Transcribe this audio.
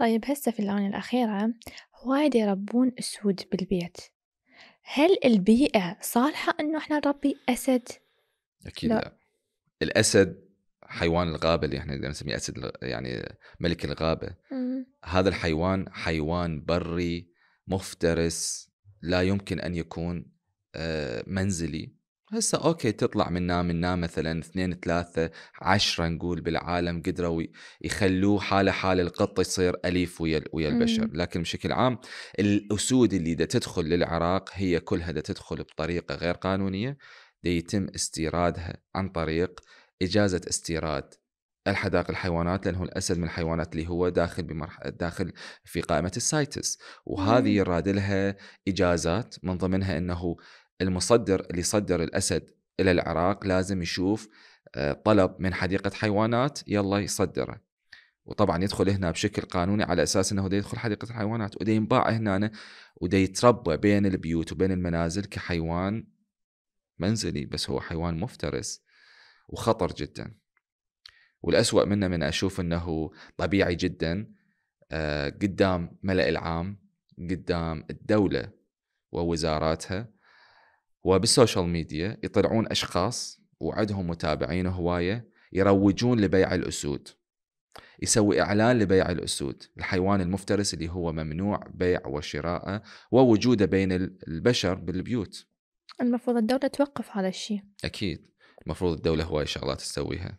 طيب هسه في الأونة الأخيرة وايد يربون أسود بالبيت هل البيئة صالحة إنه إحنا نربي أسد؟ أكيد لا, لا. الأسد حيوان الغابة اللي احنا نسميه أسد يعني ملك الغابة هذا الحيوان حيوان بري مفترس لا يمكن أن يكون آه، منزلي هسه اوكي تطلع منا منا مثلا اثنين ثلاثة عشرة نقول بالعالم قدروا يخلوه حالة حال القط يصير أليف ويا, ويا البشر لكن بشكل عام الأسود اللي دا تدخل للعراق هي كلها دا تدخل بطريقة غير قانونية دا يتم استيرادها عن طريق إجازة استيراد الحدائق الحيوانات لانه الاسد من الحيوانات اللي هو داخل بمرح... داخل في قائمه السايتس وهذه يراد لها اجازات من ضمنها انه المصدر اللي صدر الاسد الى العراق لازم يشوف آه، طلب من حديقه حيوانات يلا يصدره وطبعا يدخل هنا بشكل قانوني على اساس انه دا يدخل حديقه الحيوانات ودا ينباع هنا ودا يتربى بين البيوت وبين المنازل كحيوان منزلي بس هو حيوان مفترس وخطر جدا والأسوأ منه من أشوف أنه طبيعي جدا آه، قدام ملأ العام قدام الدولة ووزاراتها وبالسوشيال ميديا يطلعون اشخاص وعندهم متابعين هوايه يروجون لبيع الاسود يسوي اعلان لبيع الاسود الحيوان المفترس اللي هو ممنوع بيع وشراءه ووجوده بين البشر بالبيوت المفروض الدولة توقف هذا الشيء اكيد المفروض الدولة هواي شغلات تسويها